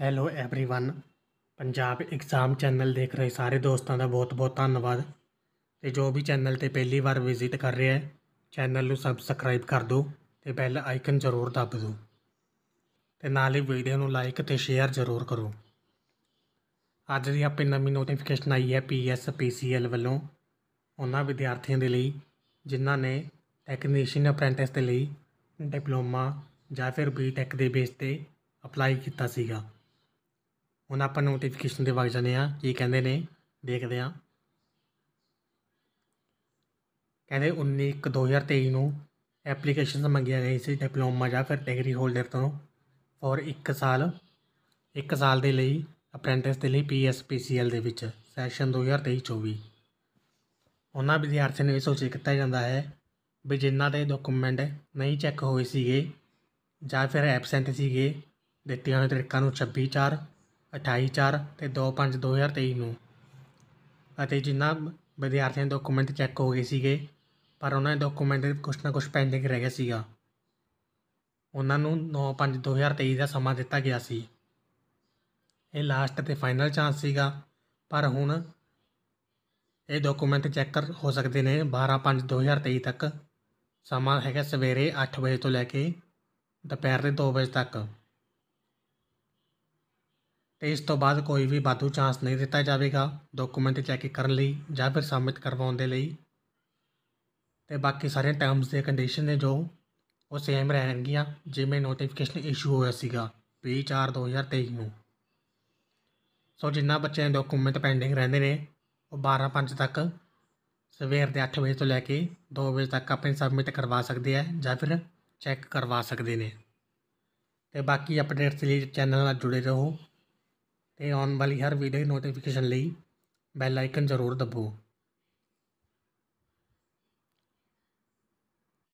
hello everyone Punjab exam channel ਦੇਖ ਰਹੇ ਸਾਰੇ ਦੋਸਤਾਂ ਦਾ ਬਹੁਤ-ਬਹੁਤ ਧੰਨਵਾਦ ਤੇ ਜੋ ਵੀ ਚੈਨਲ ਤੇ ਪਹਿਲੀ ਵਾਰ ਵਿਜ਼ਿਟ ਕਰ ਰਿਹਾ ਹੈ ਚੈਨਲ ਨੂੰ ਸਬਸਕ੍ਰਾਈਬ ਕਰ ਦਿਓ ਤੇ ਬੈਲ ਆਈਕਨ ਜ਼ਰੂਰ ਦਬ ਦਿਓ ਤੇ ਨਾਲ ਹੀ ਵੀਡੀਓ ਨੂੰ ਲਾਈਕ ਤੇ ਸ਼ੇਅਰ ਜ਼ਰੂਰ ਕਰੋ ਅੱਜ ਦੀ ਆਪੇ ਨਵੀਂ ਨੋਟੀਫਿਕੇਸ਼ਨ ਆਈ ਹੈ ਪੀਐਸਪੀਸੀਐਲ ਵੱਲੋਂ ਉਹਨਾਂ ਵਿਦਿਆਰਥੀਆਂ ਦੇ ਲਈ ਜਿਨ੍ਹਾਂ ਨੇ ਟੈਕਨੀਸ਼ੀਅਨ ਅਪ੍ਰੈਂਟਿਸ ਦੇ ਲਈ ਡਿਪਲੋਮਾ ਜਾਂ ਫਿਰ ਬੀਟੈਕ ਦੇ ਬੇਸ ਤੇ ਅਪਲਾਈ ਕੀਤਾ ਸੀਗਾ ਹੁਣ ਆਪਾਂ ਨੋਟੀਫਿਕੇਸ਼ਨ ਦੇ ਵਗ ਜਾਂਦੇ ਆ ਕੀ ਕਹਿੰਦੇ ਨੇ ਦੇਖਦੇ ਆ ਕਹਿੰਦੇ 19 2023 ਨੂੰ ਐਪਲੀਕੇਸ਼ਨਸ ਮੰਗਿਆ ਗਈ ਸੀ ਡਿਪਲੋਮਾ ਜਾਂ ਫਿਰ ਡਿਗਰੀ ਹੋਲਡਰ ਤੋਂ ਔਰ 1 ਸਾਲ 1 ਸਾਲ ਦੇ ਲਈ ਅਪ੍ਰੈਂਟਿਸ ਦੇ ਲਈ ਪੀਐਸਪੀਸੀਐਲ ਦੇ ਵਿੱਚ ਸੈਸ਼ਨ 2023-24 ਉਹਨਾਂ ਵਿਦਿਆਰਥੀਆਂ ਨੂੰ ਇਹ ਸੋਚੇ ਕੀਤਾ ਜਾਂਦਾ ਹੈ ਵੀ ਜਿਨ੍ਹਾਂ ਦੇ ਡਾਕੂਮੈਂਟ ਨਹੀਂ ਚੈੱਕ ਹੋਏ ਸੀਗੇ ਜਾਂ ਫਿਰ ਐਬਸੈਂਟ ਸੀਗੇ ਦਿੱਤੀਆਂ ਹੋਈਆਂ ਤਰੀਕਾਂ ਨੂੰ 26 4 28 4 ਤੇ 25 2023 ਨੂੰ ਅਤੇ ਜਿੰਨਾ ਵਿਦਿਆਰਥੀਆਂ ਦੇ ਡਾਕੂਮੈਂਟ ਚੈੱਕ ਹੋ ਗਏ ਸੀਗੇ ਪਰ ਉਹਨਾਂ ਦੇ ਡਾਕੂਮੈਂਟ ਕੁਛ ਨਾ ਕੁਛ ਪੈਂਡਿੰਗ ਰਹਿ ਗਿਆ ਸੀਗਾ ਉਹਨਾਂ ਨੂੰ 9 5 2023 ਦਾ ਸਮਾਂ ਦਿੱਤਾ ਗਿਆ ਸੀ ਇਹ ਲਾਸਟ ਤੇ ਫਾਈਨਲ ਚਾਂਸ ਸੀਗਾ ਪਰ ਹੁਣ ਇਹ ਡਾਕੂਮੈਂਟ ਚੈੱਕ ਕਰ ਹੋ ਸਕਦੇ ਨੇ 12 5 2023 ਤੱਕ ਸਮਾਂ ਹੈਗਾ ਸਵੇਰੇ 8 ਵਜੇ ਤੋਂ ਲੈ ਕੇ ਦੁਪਹਿਰ ਦੇ 2 ਵਜੇ ਤੱਕ ਤੇ ਇਸ ਤੋਂ ਬਾਅਦ ਕੋਈ ਵੀ ਬਾਧੂ ਚਾਂਸ ਨਹੀਂ ਦਿੱਤਾ ਜਾਵੇਗਾ ਡਾਕੂਮੈਂਟ ਚੈੱਕ ਕਰਨ ਲਈ ਜਾਂ ਫਿਰ ਸਬਮਿਟ ਕਰਵਾਉਣ ਦੇ ਲਈ ਤੇ ਬਾਕੀ ਸਾਰੇ ਟਰਮਸ ਦੇ ਕੰਡੀਸ਼ਨ ਨੇ ਜੋ ਉਹ ਸੇਮ ਰਹਿਣਗੀਆਂ ਜਿਵੇਂ ਨੋਟੀਫਿਕੇਸ਼ਨ ਇਸ਼ੂ ਹੋਇਆ ਸੀਗਾ 24 2023 ਨੂੰ ਸੋ ਜਿੰਨਾ ਬੱਚਿਆਂ ਦੇ ਡਾਕੂਮੈਂਟ ਪੈਂਡਿੰਗ ਰਹਿੰਦੇ ਨੇ ਉਹ 12 5 ਤੱਕ ਸਵੇਰ ਦੇ 8 ਵਜੇ ਤੋਂ ਲੈ ਕੇ 2 ਵਜੇ ਤੱਕ ਆਪਣੇ ਸਬਮਿਟ ਕਰਵਾ ਸਕਦੇ ਆ ਜਾਂ ਫਿਰ ਚੈੱਕ ਕਰਵਾ ਸਕਦੇ ਨੇ ਤੇ ਬਾਕੀ ਅਪਡੇਟਸ ਲਈ ਚੈਨਲ ਨਾਲ ਜੁੜੇ ਰਹੋ ਤੇ ਆਉਣ ਵਾਲੀ ਹਰ ਵੀਡੀਓ ਦੀ ਨੋਟੀਫਿਕੇਸ਼ਨ ਲਈ ਬੈਲ ਆਈਕਨ ਜ਼ਰੂਰ ਦਬੋ